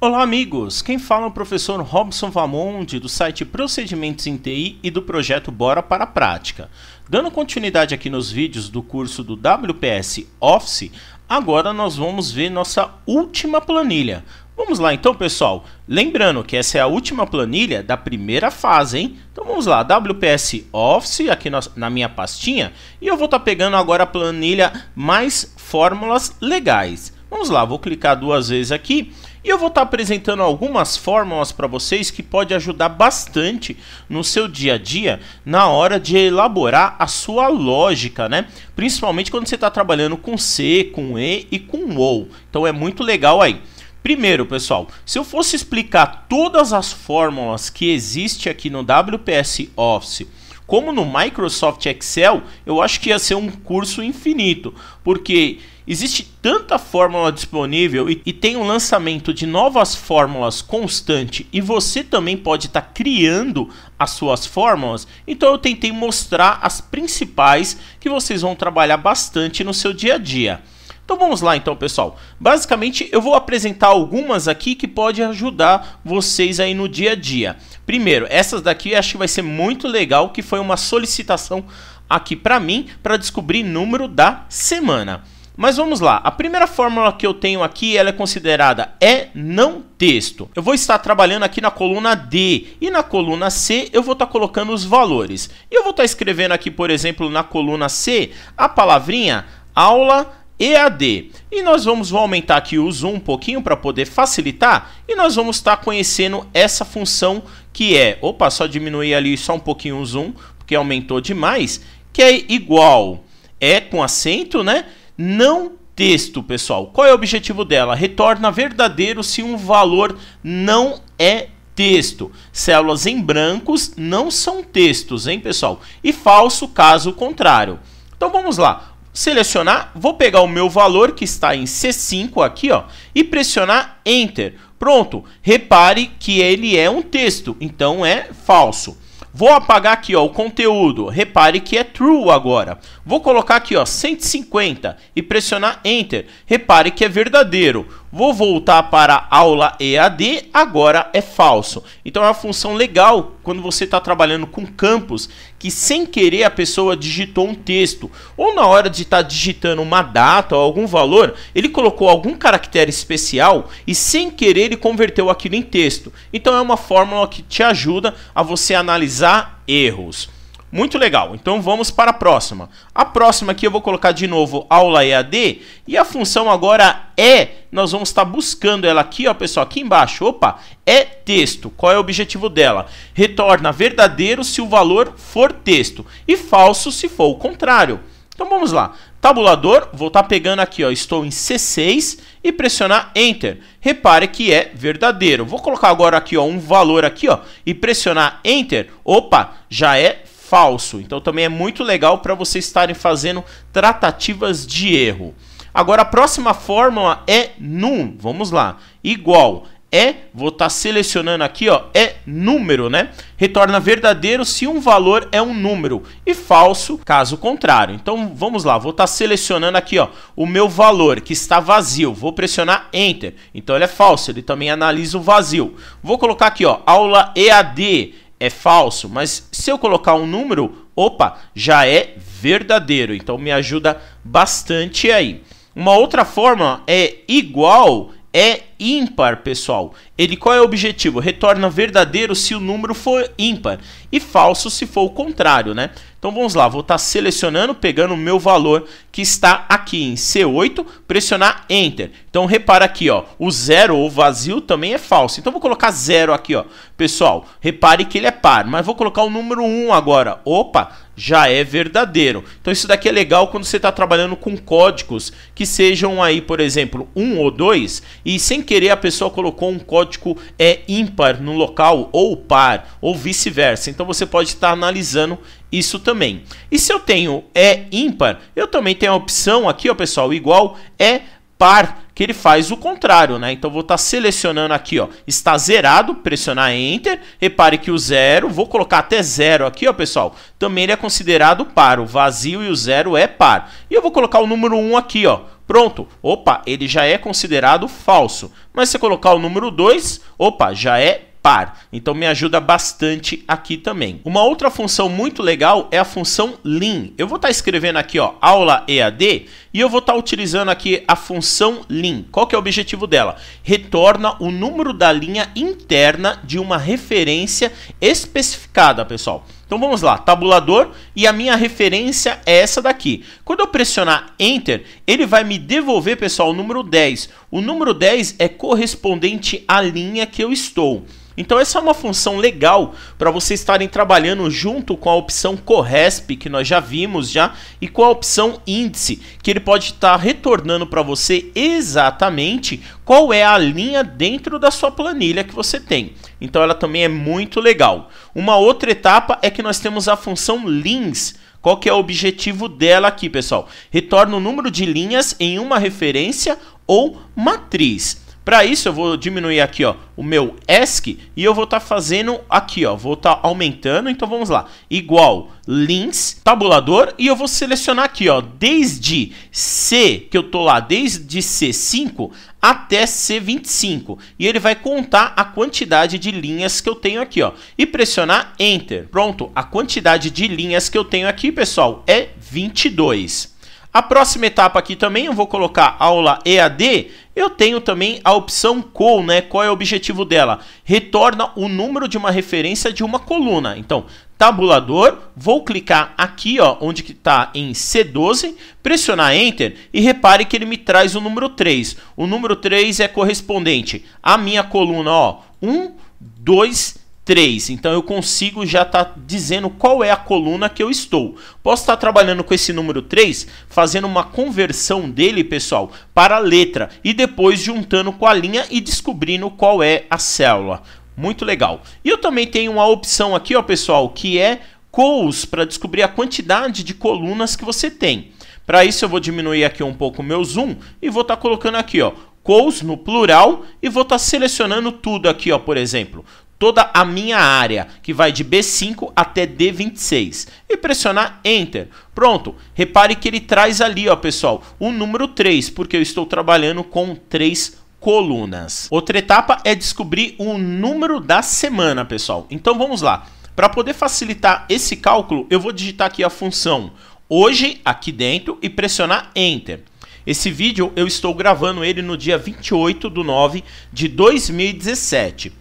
Olá, amigos! Quem fala é o professor Robson Vamonde, do site Procedimentos em TI e do projeto Bora para a Prática. Dando continuidade aqui nos vídeos do curso do WPS Office, agora nós vamos ver nossa última planilha. Vamos lá então, pessoal. Lembrando que essa é a última planilha da primeira fase, hein? Então vamos lá, WPS Office, aqui na minha pastinha, e eu vou estar tá pegando agora a planilha Mais Fórmulas Legais. Vamos lá, vou clicar duas vezes aqui e eu vou estar tá apresentando algumas fórmulas para vocês que pode ajudar bastante no seu dia a dia na hora de elaborar a sua lógica, né? Principalmente quando você está trabalhando com C, com E e com OU. Então é muito legal aí. Primeiro, pessoal, se eu fosse explicar todas as fórmulas que existe aqui no WPS Office como no Microsoft Excel, eu acho que ia ser um curso infinito, porque Existe tanta fórmula disponível e, e tem um lançamento de novas fórmulas constante e você também pode estar tá criando as suas fórmulas. Então eu tentei mostrar as principais que vocês vão trabalhar bastante no seu dia a dia. Então vamos lá então, pessoal. Basicamente, eu vou apresentar algumas aqui que pode ajudar vocês aí no dia a dia. Primeiro, essas daqui acho que vai ser muito legal, que foi uma solicitação aqui para mim para descobrir número da semana. Mas vamos lá, a primeira fórmula que eu tenho aqui, ela é considerada é não texto. Eu vou estar trabalhando aqui na coluna D e na coluna C eu vou estar colocando os valores. E eu vou estar escrevendo aqui, por exemplo, na coluna C, a palavrinha aula EAD. E nós vamos vou aumentar aqui o zoom um pouquinho para poder facilitar e nós vamos estar conhecendo essa função que é, opa, só diminuir ali só um pouquinho o zoom, porque aumentou demais, que é igual, é com acento, né? não texto, pessoal. Qual é o objetivo dela? Retorna verdadeiro se um valor não é texto. Células em brancos não são textos, hein, pessoal? E falso caso contrário. Então vamos lá. Selecionar, vou pegar o meu valor que está em C5 aqui, ó, e pressionar enter. Pronto. Repare que ele é um texto, então é falso. Vou apagar aqui ó, o conteúdo, repare que é true agora. Vou colocar aqui ó, 150 e pressionar enter, repare que é verdadeiro. Vou voltar para aula EAD, agora é falso. Então é uma função legal quando você está trabalhando com campos que sem querer a pessoa digitou um texto. Ou na hora de estar tá digitando uma data ou algum valor, ele colocou algum caractere especial e sem querer ele converteu aquilo em texto. Então é uma fórmula que te ajuda a você analisar erros. Muito legal, então vamos para a próxima. A próxima aqui eu vou colocar de novo aula EAD e a função agora é, nós vamos estar buscando ela aqui, ó pessoal, aqui embaixo, opa, é texto. Qual é o objetivo dela? Retorna verdadeiro se o valor for texto e falso se for o contrário. Então vamos lá, tabulador, vou estar pegando aqui, ó, estou em C6 e pressionar Enter. Repare que é verdadeiro. Vou colocar agora aqui ó, um valor aqui ó, e pressionar Enter. Opa, já é falso. Então também é muito legal para vocês estarem fazendo tratativas de erro. Agora a próxima fórmula é num. Vamos lá. Igual é, vou estar tá selecionando aqui, ó, é número, né? Retorna verdadeiro se um valor é um número e falso caso contrário. Então vamos lá, vou estar tá selecionando aqui, ó, o meu valor que está vazio. Vou pressionar enter. Então ele é falso, ele também analisa o vazio. Vou colocar aqui, ó, aula EAD é falso, mas se eu colocar um número, opa, já é verdadeiro. Então me ajuda bastante aí. Uma outra forma é igual é ímpar, pessoal. Ele qual é o objetivo? Retorna verdadeiro se o número for ímpar e falso se for o contrário, né? Então vamos lá, vou estar tá selecionando, pegando o meu valor que está aqui em C8, pressionar Enter. Então repara aqui, ó, o zero ou vazio também é falso. Então vou colocar zero aqui, ó. Pessoal, repare que ele é par, mas vou colocar o número 1 agora. Opa, já é verdadeiro. Então isso daqui é legal quando você está trabalhando com códigos que sejam aí, por exemplo, um ou dois, e sem querer a pessoa colocou um código é ímpar no local ou par ou vice-versa. Então você pode estar tá analisando isso também. E se eu tenho é ímpar, eu também tenho a opção aqui, ó, pessoal, igual é par que ele faz o contrário, né? Então vou estar tá selecionando aqui, ó, está zerado, pressionar Enter, repare que o zero, vou colocar até zero aqui, ó, pessoal, também ele é considerado par, o vazio e o zero é par. E eu vou colocar o número 1 um aqui, ó, Pronto, opa, ele já é considerado falso. Mas se colocar o número 2, opa, já é par. Então me ajuda bastante aqui também. Uma outra função muito legal é a função lean. Eu vou estar tá escrevendo aqui, ó, aula EAD e eu vou estar tá utilizando aqui a função lean. Qual que é o objetivo dela? Retorna o número da linha interna de uma referência especificada, pessoal. Então vamos lá, tabulador e a minha referência é essa daqui. Quando eu pressionar Enter, ele vai me devolver, pessoal, o número 10. O número 10 é correspondente à linha que eu estou. Então essa é uma função legal para vocês estarem trabalhando junto com a opção Corresp, que nós já vimos já, e com a opção Índice, que ele pode estar tá retornando para você exatamente qual é a linha dentro da sua planilha que você tem. Então ela também é muito legal. Uma outra etapa é que nós temos a função links. Qual que é o objetivo dela aqui, pessoal? Retorna o número de linhas em uma referência ou matriz. Para isso eu vou diminuir aqui, ó, o meu ESC e eu vou estar tá fazendo aqui, ó, vou estar tá aumentando, então vamos lá. Igual links, tabulador e eu vou selecionar aqui, ó, desde C, que eu tô lá, desde C5 até C25. E ele vai contar a quantidade de linhas que eu tenho aqui, ó. E pressionar Enter. Pronto, a quantidade de linhas que eu tenho aqui, pessoal, é 22. A próxima etapa aqui também eu vou colocar aula EAD. Eu tenho também a opção call, né? Qual é o objetivo dela? Retorna o número de uma referência de uma coluna. Então, tabulador, vou clicar aqui, ó, onde está em C12, pressionar Enter e repare que ele me traz o número 3. O número 3 é correspondente à minha coluna, ó, 1, 2, 3. 3. Então eu consigo já estar tá dizendo qual é a coluna que eu estou. Posso estar tá trabalhando com esse número 3, fazendo uma conversão dele, pessoal, para a letra e depois juntando com a linha e descobrindo qual é a célula. Muito legal. E eu também tenho uma opção aqui, ó, pessoal, que é Cols para descobrir a quantidade de colunas que você tem. Para isso eu vou diminuir aqui um pouco o meu zoom e vou estar tá colocando aqui, ó, Cols no plural e vou estar tá selecionando tudo aqui, ó, por exemplo, toda a minha área, que vai de B5 até D26, e pressionar Enter. Pronto, repare que ele traz ali, ó, pessoal, o número 3, porque eu estou trabalhando com 3 colunas. Outra etapa é descobrir o número da semana, pessoal. Então vamos lá. Para poder facilitar esse cálculo, eu vou digitar aqui a função hoje aqui dentro e pressionar Enter. Esse vídeo eu estou gravando ele no dia 28 do 9 de 2017.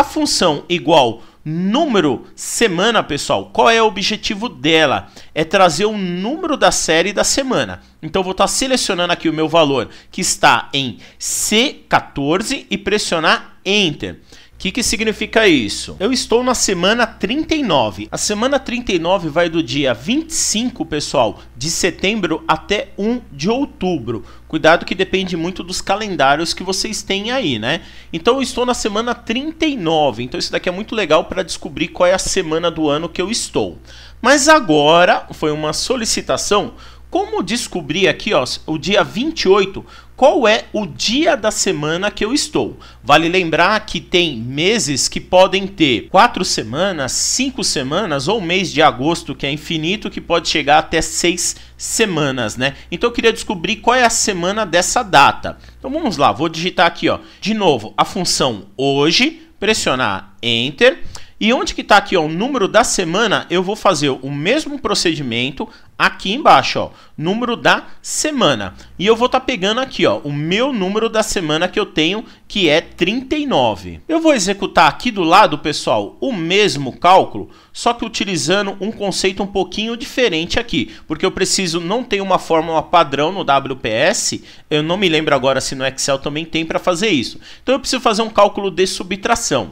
A função igual número semana, pessoal, qual é o objetivo dela? É trazer o número da série da semana. Então vou estar tá selecionando aqui o meu valor que está em C14 e pressionar Enter que, que significa isso? Eu estou na semana 39. A semana 39 vai do dia 25, pessoal, de setembro até 1 de outubro. Cuidado que depende muito dos calendários que vocês têm aí, né? Então eu estou na semana 39. Então isso daqui é muito legal para descobrir qual é a semana do ano que eu estou. Mas agora foi uma solicitação como descobrir aqui, ó, o dia 28, qual é o dia da semana que eu estou. Vale lembrar que tem meses que podem ter quatro semanas, cinco semanas ou o mês de agosto que é infinito que pode chegar até seis semanas, né? Então eu queria descobrir qual é a semana dessa data. Então vamos lá, vou digitar aqui, ó, de novo a função hoje, pressionar enter e onde que está aqui ó, o número da semana, eu vou fazer o mesmo procedimento aqui embaixo, ó, número da semana. E eu vou estar tá pegando aqui ó, o meu número da semana que eu tenho, que é 39. Eu vou executar aqui do lado, pessoal, o mesmo cálculo, só que utilizando um conceito um pouquinho diferente aqui, porque eu preciso, não tem uma fórmula padrão no WPS, eu não me lembro agora se no Excel também tem para fazer isso. Então eu preciso fazer um cálculo de subtração.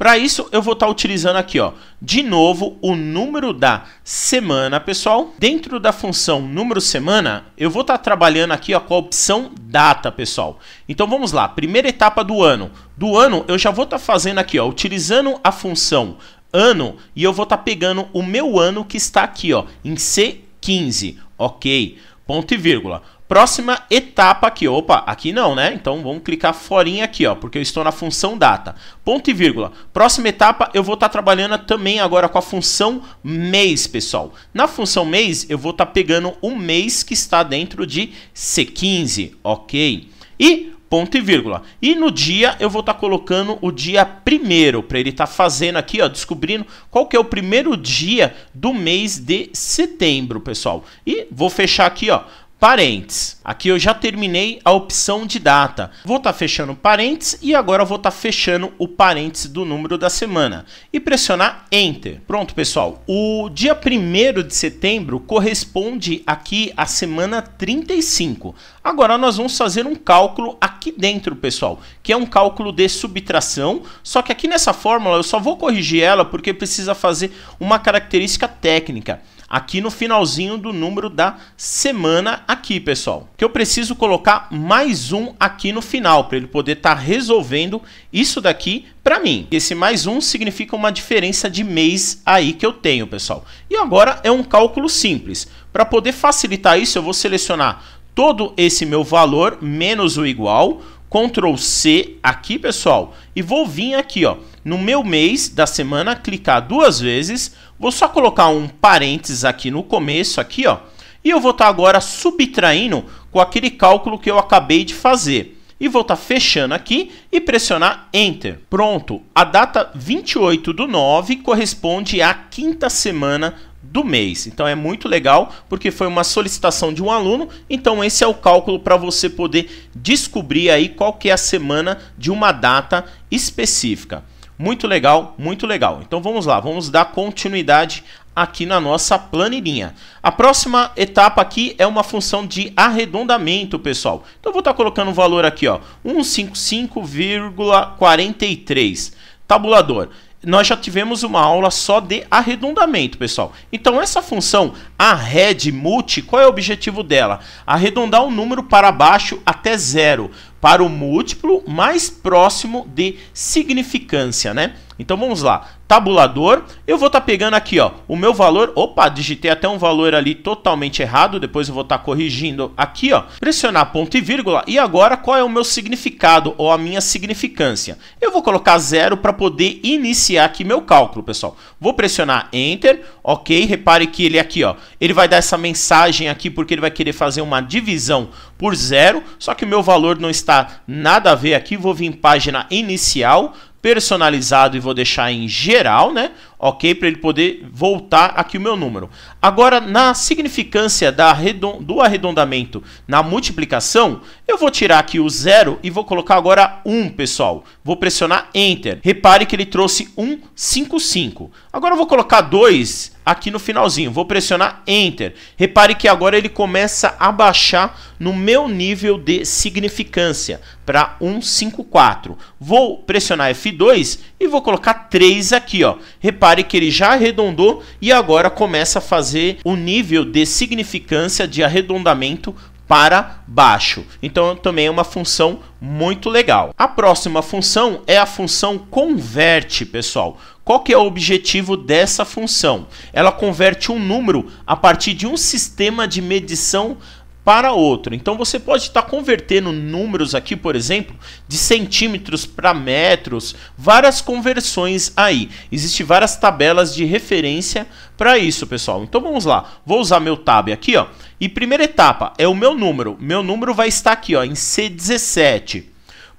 Para isso, eu vou estar tá utilizando aqui, ó, de novo, o número da semana, pessoal. Dentro da função número semana, eu vou estar tá trabalhando aqui ó, com a opção data, pessoal. Então, vamos lá. Primeira etapa do ano. Do ano, eu já vou estar tá fazendo aqui, ó, utilizando a função ano, e eu vou estar tá pegando o meu ano que está aqui ó, em C15, ok? Ponto e vírgula. Próxima etapa aqui, opa, aqui não, né? Então vamos clicar forinha aqui, ó, porque eu estou na função data. Ponto e vírgula. Próxima etapa eu vou estar tá trabalhando também agora com a função mês, pessoal. Na função mês eu vou estar tá pegando o mês que está dentro de C15, ok? E ponto e vírgula. E no dia eu vou estar tá colocando o dia primeiro, para ele estar tá fazendo aqui, ó, descobrindo qual que é o primeiro dia do mês de setembro, pessoal. E vou fechar aqui, ó, parentes. Aqui eu já terminei a opção de data. Vou estar tá fechando parentes e agora vou estar tá fechando o parênteses do número da semana e pressionar Enter. Pronto, pessoal. O dia 1 de setembro corresponde aqui à semana 35. Agora nós vamos fazer um cálculo aqui dentro, pessoal, que é um cálculo de subtração, só que aqui nessa fórmula eu só vou corrigir ela porque precisa fazer uma característica técnica aqui no finalzinho do número da semana aqui, pessoal. Que eu preciso colocar mais um aqui no final para ele poder estar tá resolvendo isso daqui para mim. Esse mais um significa uma diferença de mês aí que eu tenho, pessoal. E agora é um cálculo simples. Para poder facilitar isso, eu vou selecionar todo esse meu valor menos o igual, Ctrl C aqui, pessoal, e vou vir aqui, ó, no meu mês da semana, clicar duas vezes, vou só colocar um parênteses aqui no começo, aqui, ó, e eu vou estar tá agora subtraindo com aquele cálculo que eu acabei de fazer. E vou estar tá fechando aqui e pressionar Enter. Pronto, a data 28 do 9 corresponde à quinta semana do mês. Então é muito legal porque foi uma solicitação de um aluno. Então esse é o cálculo para você poder descobrir aí qual que é a semana de uma data específica. Muito legal, muito legal. Então vamos lá, vamos dar continuidade aqui na nossa planilhinha. A próxima etapa aqui é uma função de arredondamento, pessoal. Então eu vou estar colocando um valor aqui, ó, 155,43. Tabulador nós já tivemos uma aula só de arredondamento, pessoal. Então, essa função arred multi, qual é o objetivo dela? Arredondar o um número para baixo até zero para o múltiplo mais próximo de significância, né? Então vamos lá, tabulador, eu vou estar tá pegando aqui ó, o meu valor, opa, digitei até um valor ali totalmente errado, depois eu vou estar tá corrigindo aqui ó, pressionar ponto e vírgula, e agora qual é o meu significado ou a minha significância? Eu vou colocar zero para poder iniciar aqui meu cálculo pessoal, vou pressionar enter, ok, repare que ele aqui ó, ele vai dar essa mensagem aqui porque ele vai querer fazer uma divisão por zero, só que o meu valor não está nada a ver aqui, vou vir em página inicial, personalizado e vou deixar em geral, né? ok? Para ele poder voltar aqui o meu número. Agora, na significância da arredond do arredondamento na multiplicação, eu vou tirar aqui o zero e vou colocar agora 1, um, pessoal. Vou pressionar Enter. Repare que ele trouxe 155. Um, agora eu vou colocar 2 aqui no finalzinho. Vou pressionar Enter. Repare que agora ele começa a baixar no meu nível de significância para 154. Vou pressionar F2 e vou colocar 3 aqui, ó. Repare repare que ele já arredondou e agora começa a fazer o nível de significância de arredondamento para baixo. Então também é uma função muito legal. A próxima função é a função converte, pessoal. Qual que é o objetivo dessa função? Ela converte um número a partir de um sistema de medição para outro. Então você pode estar tá convertendo números aqui, por exemplo, de centímetros para metros, várias conversões aí. Existem várias tabelas de referência para isso, pessoal. Então vamos lá. Vou usar meu tab aqui, ó. E primeira etapa é o meu número. Meu número vai estar aqui, ó, em C17.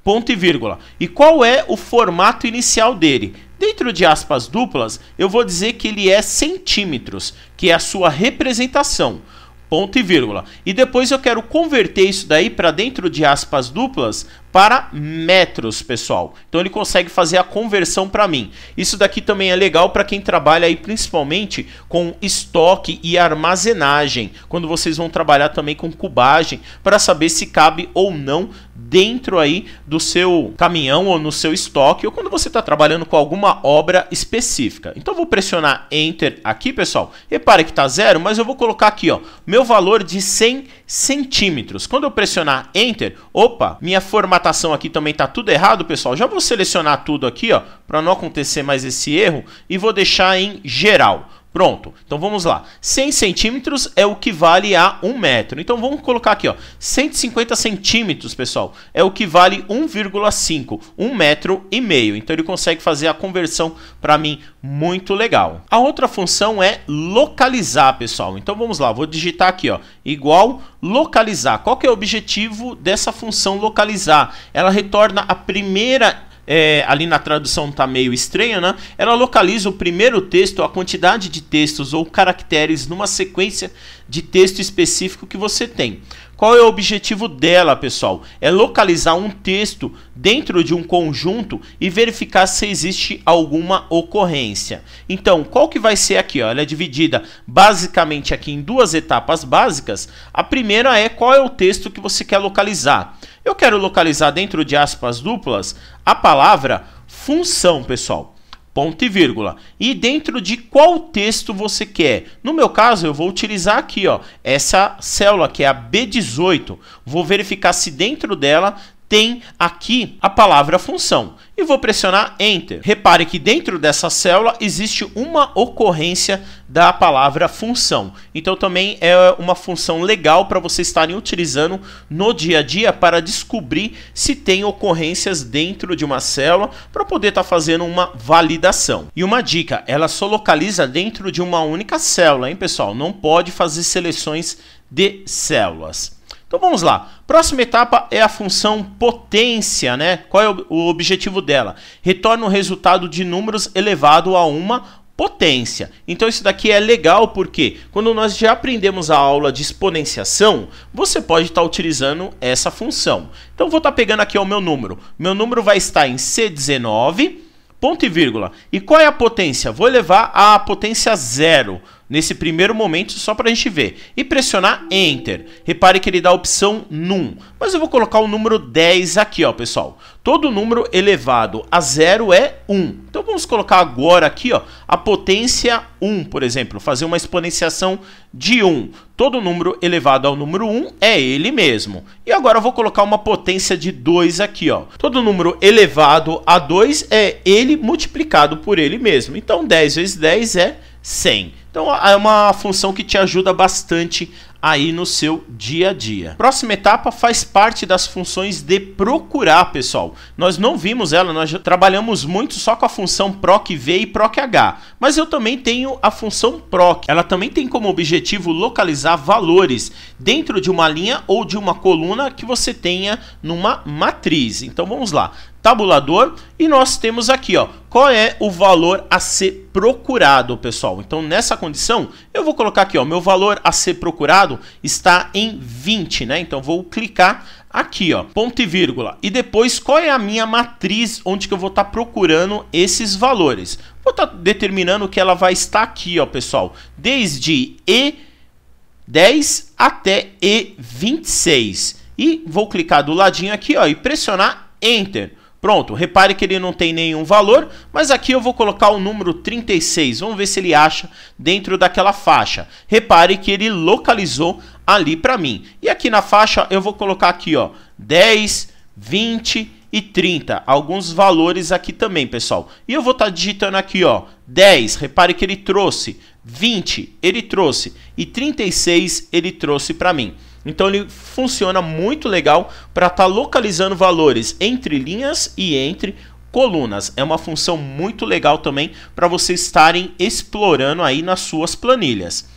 Ponto e vírgula. E qual é o formato inicial dele? Dentro de aspas duplas, eu vou dizer que ele é centímetros, que é a sua representação ponto e vírgula. E depois eu quero converter isso daí para dentro de aspas duplas para metros, pessoal. Então ele consegue fazer a conversão para mim. Isso daqui também é legal para quem trabalha aí principalmente com estoque e armazenagem, quando vocês vão trabalhar também com cubagem para saber se cabe ou não dentro aí do seu caminhão ou no seu estoque ou quando você está trabalhando com alguma obra específica. Então vou pressionar Enter aqui, pessoal. Repare que está zero, mas eu vou colocar aqui, ó, meu valor de 100 centímetros. Quando eu pressionar Enter, opa, minha formatação formatação aqui também tá tudo errado, pessoal, já vou selecionar tudo aqui, ó, para não acontecer mais esse erro e vou deixar em geral. Pronto. Então vamos lá. 100 centímetros é o que vale a 1 metro. Então vamos colocar aqui, ó. 150 centímetros, pessoal, é o que vale 1,5, 1 metro e meio. Então ele consegue fazer a conversão para mim muito legal. A outra função é localizar, pessoal. Então vamos lá, vou digitar aqui, ó, igual localizar. Qual que é o objetivo dessa função localizar? Ela retorna a primeira é, ali na tradução está meio estranha, né? Ela localiza o primeiro texto, a quantidade de textos ou caracteres numa sequência de texto específico que você tem. Qual é o objetivo dela, pessoal? É localizar um texto dentro de um conjunto e verificar se existe alguma ocorrência. Então, qual que vai ser aqui? Ó? Ela é dividida basicamente aqui em duas etapas básicas. A primeira é qual é o texto que você quer localizar. Eu quero localizar dentro de aspas duplas a palavra função, pessoal ponto e vírgula. E dentro de qual texto você quer? No meu caso, eu vou utilizar aqui, ó, essa célula que é a B18. Vou verificar se dentro dela tem aqui a palavra função e vou pressionar Enter. Repare que dentro dessa célula existe uma ocorrência da palavra função. Então também é uma função legal para vocês estarem utilizando no dia a dia para descobrir se tem ocorrências dentro de uma célula para poder estar tá fazendo uma validação. E uma dica, ela só localiza dentro de uma única célula, hein, pessoal? Não pode fazer seleções de células. Então vamos lá. Próxima etapa é a função potência, né? Qual é o objetivo dela? Retorna um resultado de números elevado a uma potência. Então isso daqui é legal porque quando nós já aprendemos a aula de exponenciação, você pode estar tá utilizando essa função. Então vou estar tá pegando aqui o meu número. Meu número vai estar em C19, ponto e vírgula. E qual é a potência? Vou levar a potência zero nesse primeiro momento só para a gente ver. E pressionar Enter. Repare que ele dá a opção num, mas eu vou colocar o número 10 aqui, ó, pessoal. Todo número elevado a zero é 1. Então vamos colocar agora aqui, ó, a potência 1, por exemplo, fazer uma exponenciação de 1. Todo número elevado ao número 1 é ele mesmo. E agora eu vou colocar uma potência de 2 aqui, ó. Todo número elevado a 2 é ele multiplicado por ele mesmo. Então 10 vezes 10 é 100. Então é uma função que te ajuda bastante aí no seu dia a dia. Próxima etapa faz parte das funções de procurar, pessoal. Nós não vimos ela, nós trabalhamos muito só com a função proc v e proc h, mas eu também tenho a função proc. Ela também tem como objetivo localizar valores dentro de uma linha ou de uma coluna que você tenha numa matriz. Então vamos lá tabulador e nós temos aqui, ó, qual é o valor a ser procurado, pessoal. Então, nessa condição, eu vou colocar aqui, ó, meu valor a ser procurado está em 20, né? Então, vou clicar aqui, ó, ponto e vírgula. E depois, qual é a minha matriz onde que eu vou estar tá procurando esses valores? Vou estar tá determinando que ela vai estar aqui, ó, pessoal, desde E10 até E26. E vou clicar do ladinho aqui, ó, e pressionar Enter. Pronto, repare que ele não tem nenhum valor, mas aqui eu vou colocar o número 36, vamos ver se ele acha dentro daquela faixa. Repare que ele localizou ali para mim. E aqui na faixa eu vou colocar aqui, ó, 10, 20 e 30, alguns valores aqui também, pessoal. E eu vou estar tá digitando aqui, ó, 10, repare que ele trouxe, 20 ele trouxe e 36 ele trouxe para mim. Então ele funciona muito legal para estar tá localizando valores entre linhas e entre colunas. É uma função muito legal também para vocês estarem explorando aí nas suas planilhas.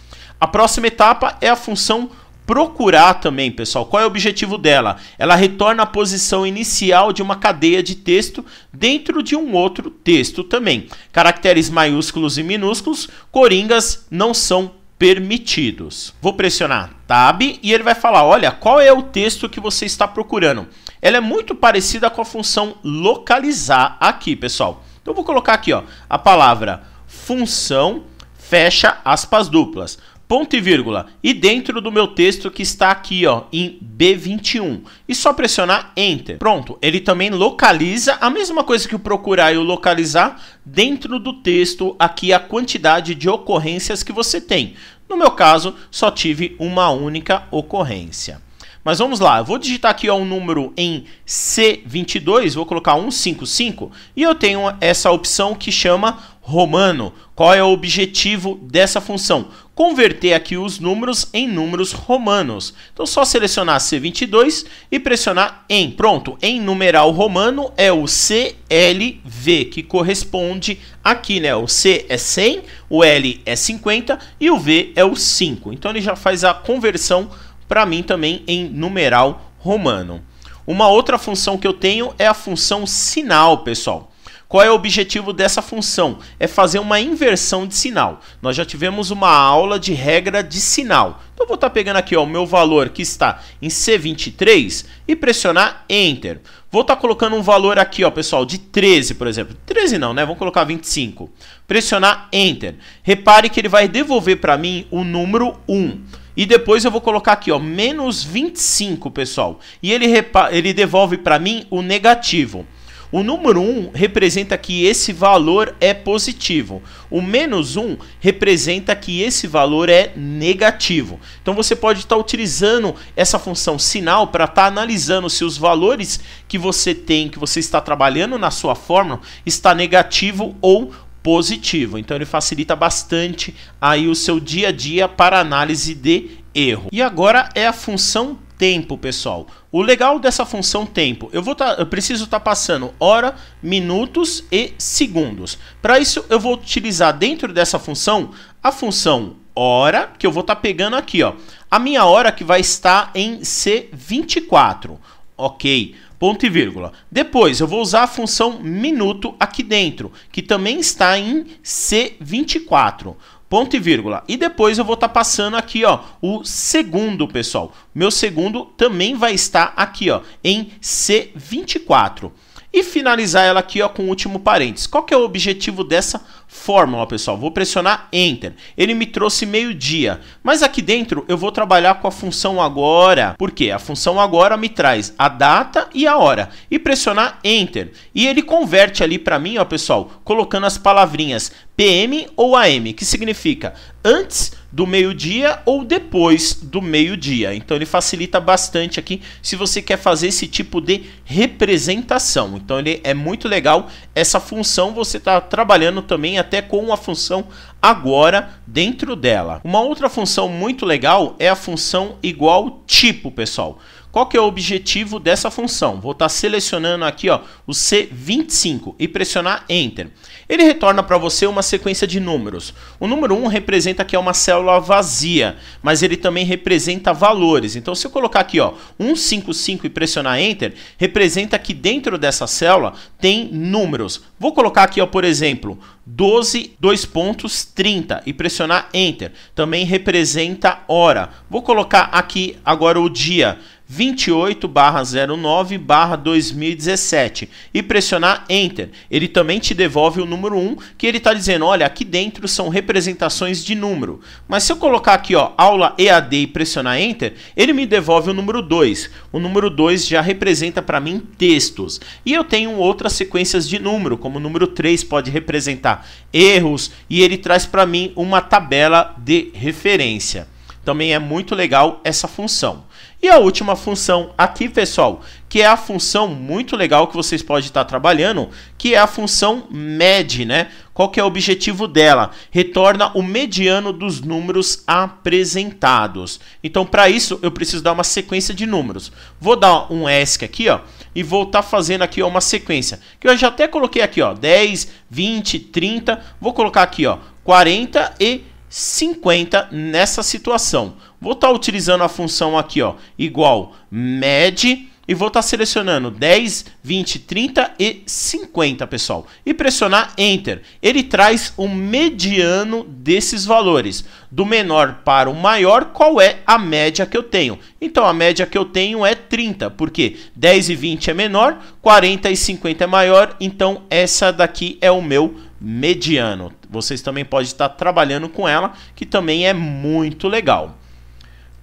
A próxima etapa é a função procurar também, pessoal. Qual é o objetivo dela? Ela retorna a posição inicial de uma cadeia de texto dentro de um outro texto também. Caracteres maiúsculos e minúsculos, coringas não são permitidos. Vou pressionar Tab e ele vai falar, olha, qual é o texto que você está procurando. Ela é muito parecida com a função localizar aqui, pessoal. Então vou colocar aqui, ó, a palavra função fecha aspas duplas ponto e vírgula, e dentro do meu texto que está aqui ó, em B21. E só pressionar Enter. Pronto, ele também localiza a mesma coisa que o procurar e o localizar dentro do texto aqui a quantidade de ocorrências que você tem. No meu caso, só tive uma única ocorrência. Mas vamos lá, eu vou digitar aqui ó, um número em C22, vou colocar 155, e eu tenho essa opção que chama romano. Qual é o objetivo dessa função? converter aqui os números em números romanos. Então só selecionar C22 e pressionar em. Pronto, em numeral romano é o CLV, que corresponde aqui, né? O C é 100, o L é 50 e o V é o 5. Então ele já faz a conversão para mim também em numeral romano. Uma outra função que eu tenho é a função sinal, pessoal. Qual é o objetivo dessa função? É fazer uma inversão de sinal. Nós já tivemos uma aula de regra de sinal. Então vou estar tá pegando aqui ó, o meu valor que está em C23 e pressionar Enter. Vou estar tá colocando um valor aqui, ó, pessoal, de 13, por exemplo. 13 não, né? Vamos colocar 25. Pressionar Enter. Repare que ele vai devolver para mim o número 1. E depois eu vou colocar aqui, ó, menos 25, pessoal. E ele, ele devolve para mim o negativo. O número 1 representa que esse valor é positivo. O menos 1 representa que esse valor é negativo. Então você pode estar tá utilizando essa função sinal para estar tá analisando se os valores que você tem, que você está trabalhando na sua fórmula, está negativo ou positivo. Então ele facilita bastante aí o seu dia a dia para análise de erro. E agora é a função tempo, pessoal. O legal dessa função tempo, eu vou tá, eu preciso estar tá passando hora, minutos e segundos. Para isso eu vou utilizar dentro dessa função a função hora, que eu vou estar tá pegando aqui, ó. A minha hora que vai estar em C24. OK. Ponto e vírgula. Depois eu vou usar a função minuto aqui dentro, que também está em C24 ponto e vírgula. E depois eu vou estar tá passando aqui, ó, o segundo, pessoal. Meu segundo também vai estar aqui, ó, em C24. E finalizar ela aqui ó, com o último parênteses. Qual que é o objetivo dessa fórmula, pessoal? Vou pressionar Enter. Ele me trouxe meio-dia, mas aqui dentro eu vou trabalhar com a função agora. Por quê? A função agora me traz a data e a hora. E pressionar Enter. E ele converte ali para mim, ó, pessoal, colocando as palavrinhas PM ou AM, que significa antes do meio-dia ou depois do meio-dia. Então ele facilita bastante aqui se você quer fazer esse tipo de representação. Então ele é muito legal essa função, você está trabalhando também até com a função agora dentro dela. Uma outra função muito legal é a função igual tipo, pessoal. Qual que é o objetivo dessa função? Vou estar tá selecionando aqui ó, o C25 e pressionar Enter. Ele retorna para você uma sequência de números. O número 1 representa que é uma célula vazia, mas ele também representa valores. Então se eu colocar aqui ó, 155 e pressionar Enter, representa que dentro dessa célula tem números. Vou colocar aqui ó, por exemplo, 12, 2 pontos, 30 e pressionar Enter. Também representa hora. Vou colocar aqui agora o dia. 28/09/2017 e pressionar enter. Ele também te devolve o número 1, que ele está dizendo, olha, aqui dentro são representações de número. Mas se eu colocar aqui, ó, aula EAD e pressionar enter, ele me devolve o número 2. O número 2 já representa para mim textos. E eu tenho outras sequências de número, como o número 3 pode representar erros e ele traz para mim uma tabela de referência também é muito legal essa função. E a última função aqui, pessoal, que é a função muito legal que vocês podem estar trabalhando, que é a função med, né? Qual que é o objetivo dela? Retorna o mediano dos números apresentados. Então, para isso, eu preciso dar uma sequência de números. Vou dar um ESC aqui, ó, e vou estar tá fazendo aqui ó, uma sequência, que eu já até coloquei aqui, ó, 10, 20, 30, vou colocar aqui, ó, 40 e 50 nessa situação. Vou estar tá utilizando a função aqui, ó, igual med e vou estar tá selecionando 10, 20, 30 e 50, pessoal. E pressionar Enter. Ele traz o mediano desses valores. Do menor para o maior, qual é a média que eu tenho? Então, a média que eu tenho é 30, porque 10 e 20 é menor, 40 e 50 é maior, então essa daqui é o meu mediano. Vocês também podem estar trabalhando com ela, que também é muito legal.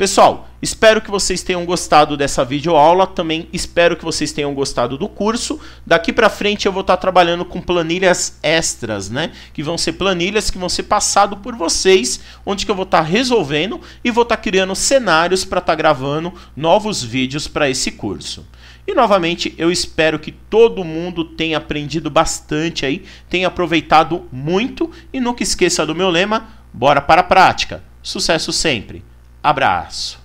Pessoal, espero que vocês tenham gostado dessa videoaula, também espero que vocês tenham gostado do curso. Daqui para frente eu vou estar tá trabalhando com planilhas extras, né? Que vão ser planilhas que vão ser passado por vocês, onde que eu vou estar tá resolvendo e vou estar tá criando cenários para estar gravando novos vídeos para esse curso. E novamente eu espero que todo mundo tenha aprendido bastante aí, tenha aproveitado muito e nunca esqueça do meu lema: bora para a prática. Sucesso sempre! Abraço.